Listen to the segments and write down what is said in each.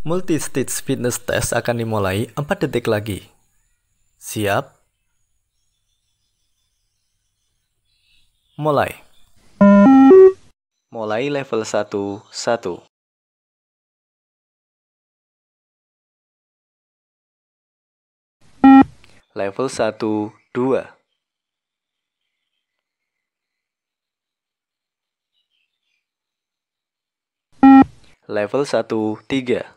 Multi-stage fitness test akan dimulai 4 detik lagi. Siap? Mulai. Mulai level 1, 1. Level 1, 2. Level 1, 3.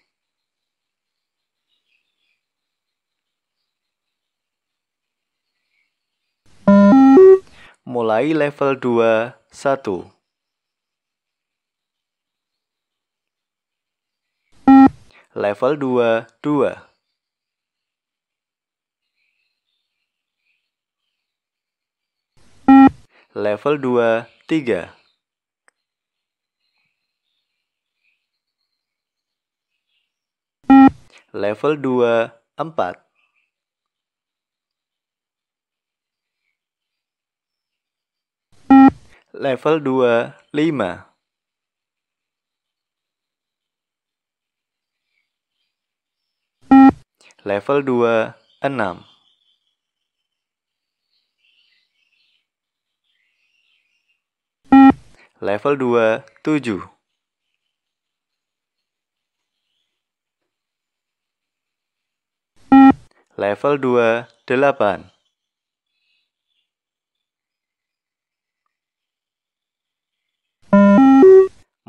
mulai level 2 1. Level 2 2. Level 2 3. Level 2 4. level 2, 5. Level 2, 6. Level 2, 7. Level 2, 8.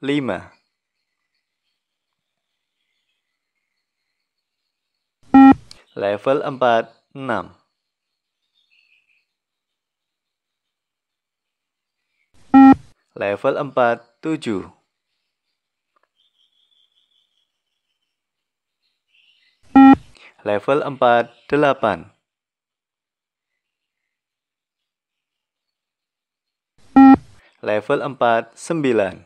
lima. Level empat, enam. Level empat, tujuh. Level empat, delapan. Level empat, sembilan.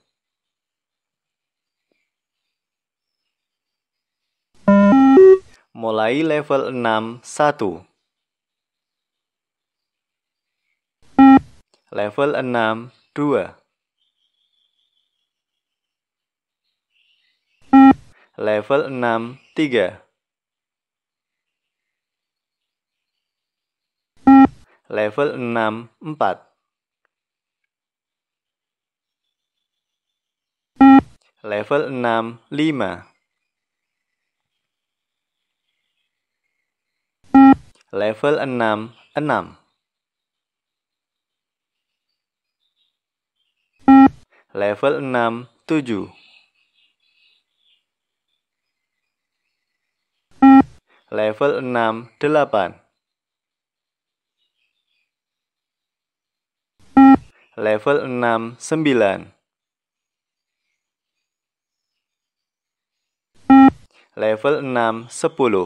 mulai level 6 1. Level 6 2. Level 6 3. Level 6 4. Level 6 5. level 6 6 level 6 7 level 6 8 level 6 9 level 6 10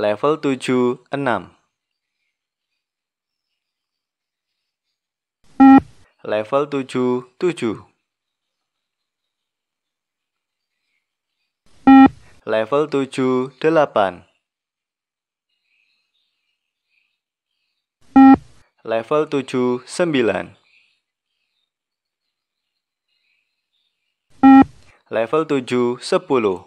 level 7 6. Level 7 7. Level 7 8. Level 7 9. Level 7 10.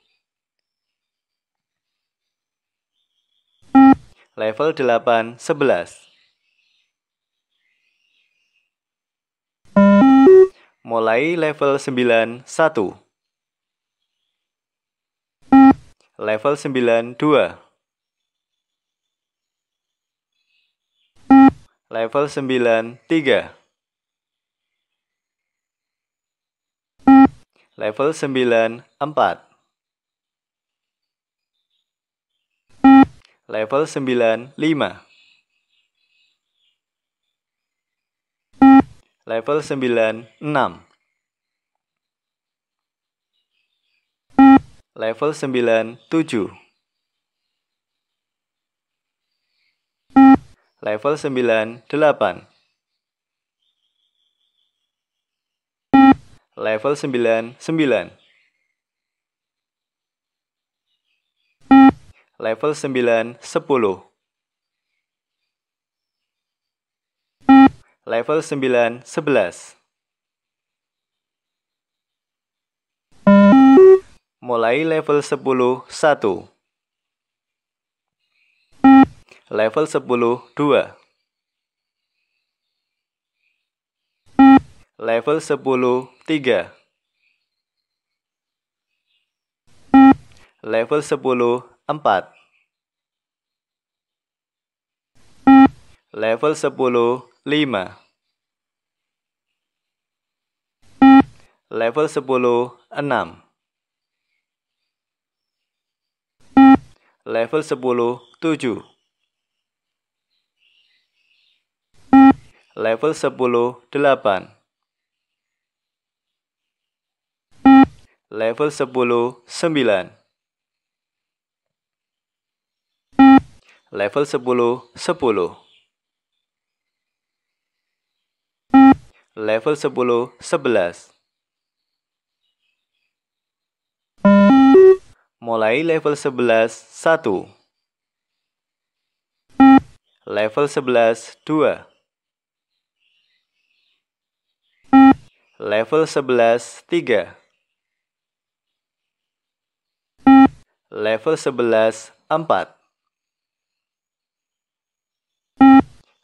level 8 11. Mulai level 9 1. Level 9 2. Level 9 3. Level 9 4. level 95. Level 96. Level 97. Level 98. Level 99. level 9 10. Level 9 11. Mulai level 10 1. Level 10 2. Level 10 3. Level 10 4. Level 10, 5. Level 10, 6. Level 10, 7. Level 10, 8. Level 10, 9. level 10, 10. level 10, 11. Mulai level 11, 1. Level 11, 2. Level 11, 3. Level 11, 4.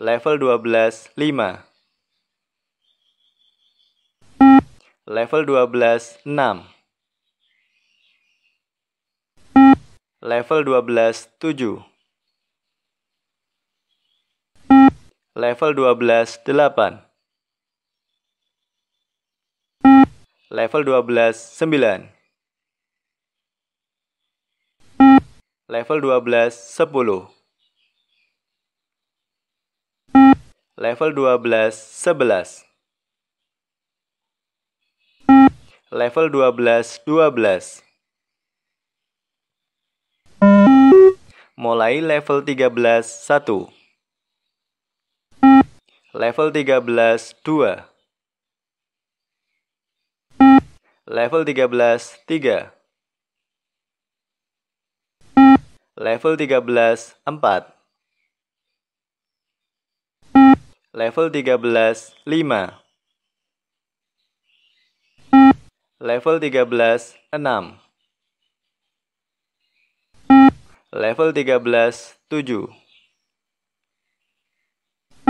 level 12 5 level 12 6 level 12 7 level 12 8 level 12 9 level 12 10 level 12 11 level 12 12 mulai level 13 1 level 13 2 level 13 3 level 13 4 Level 13, 5. Level 13, 6. Level 13, 7. Level 13,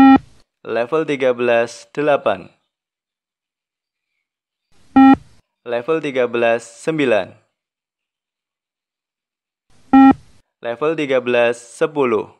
8. Level 13, 9. Level 13, 10.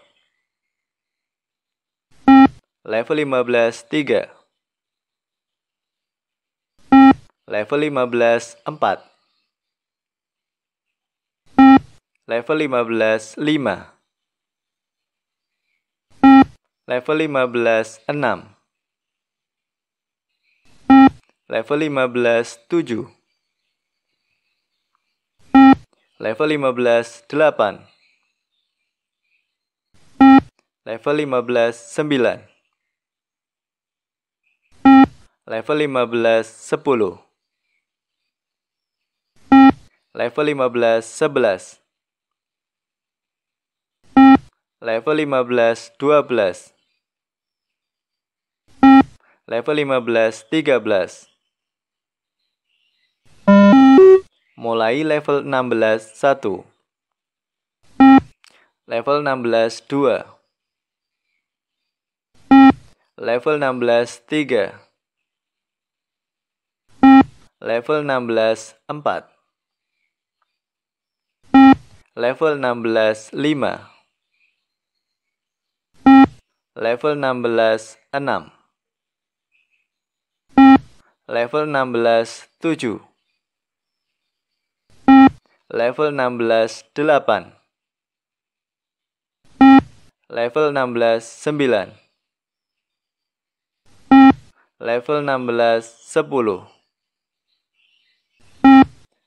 Level 15 3. Level 15 4. Level 15 5. Level 15 6. Level 15 7. Level 15 8. Level 15 9. Level 15 10. Level 15 11. Level 15 12. Level 15 13. Mulai level 16 1. Level 16 2. Level 16 3. Level 16 4. Level 16 5. Level 16 6. Level 16 7. Level 16 8. Level 16 9. Level 16 10.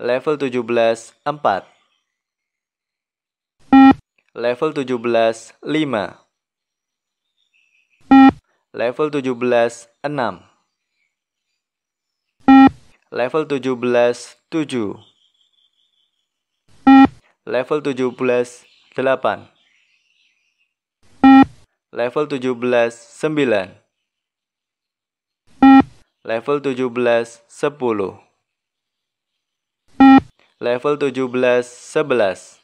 Level 17 4 Level 17 5 Level 17 6 Level 17 7 Level 17 8 Level 17 9 Level 17 10 level 17 11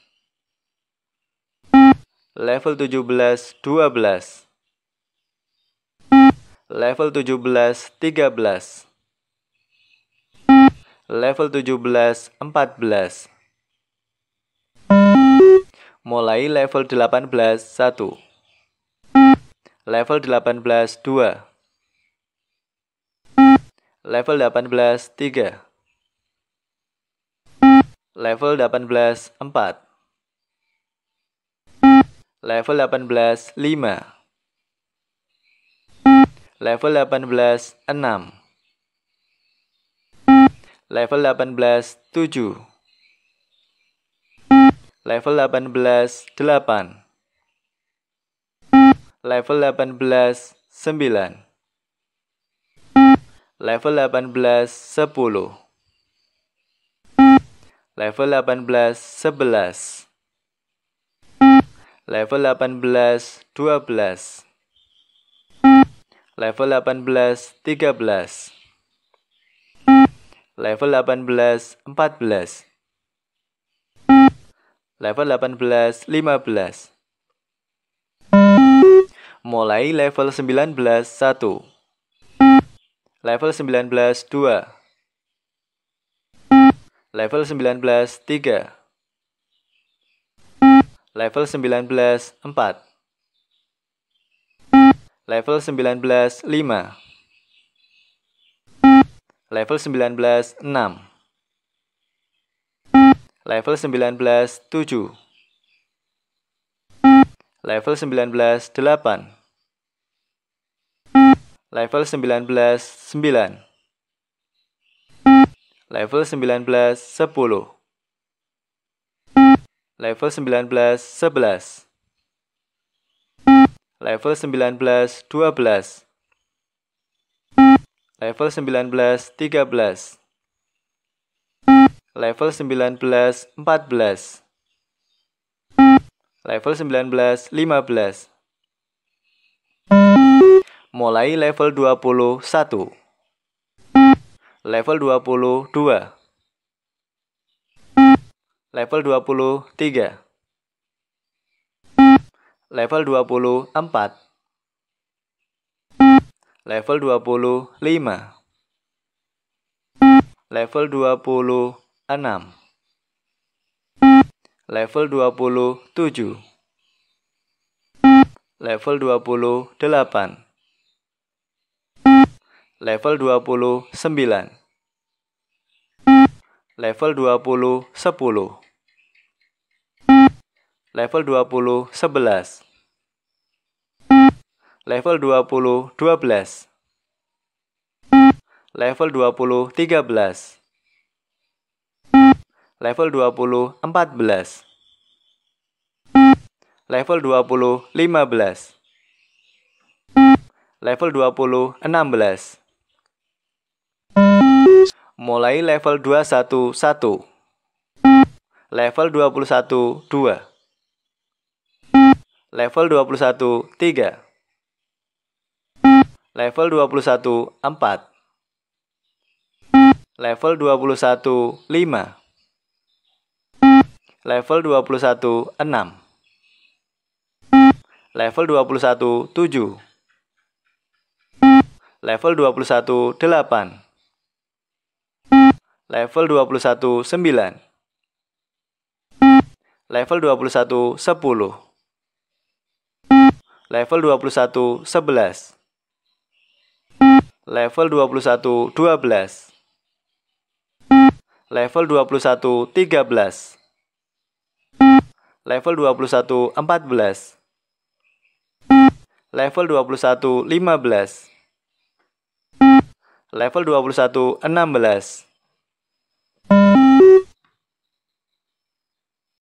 level 17 12 level 17 13 level 17 14 mulai level 18 1 level 18 2 level 18 3 Level 18 4 Level 18 5 Level 18 6 Level 18 7 Level 18 8 Level 18 9 Level 18 10 Level 18 11. Level 18 12. Level 18 13. Level 18 14. Level 18 15. Mulai level 19 1. Level 19 2. Level 19 3. Level 19 4. Level 19 5. Level 19 6. Level 19 7. Level 19 8. Level 19 9. Level 19 10. Level 19 11. Level 19 12. Level 19 13. Level 19 14. Level 19 15. Mulai level 21 level 22 level 23 level 24 level 25 level 26 level 27 level 28 level 20 9 level 20 10 level 20 11 level 20 12 level 20 13 level 20 14 level 20 15 level 20 16 mulai level 211, level 21 2, level 21 3, level 21 4, level 21 5, level 21 6 level 21 7 level 21 8 Level 21 9. Level 21 10. Level 21 11. Level 21 12. Level 21 13. Level 21 14. Level 21 15. Level 21 16.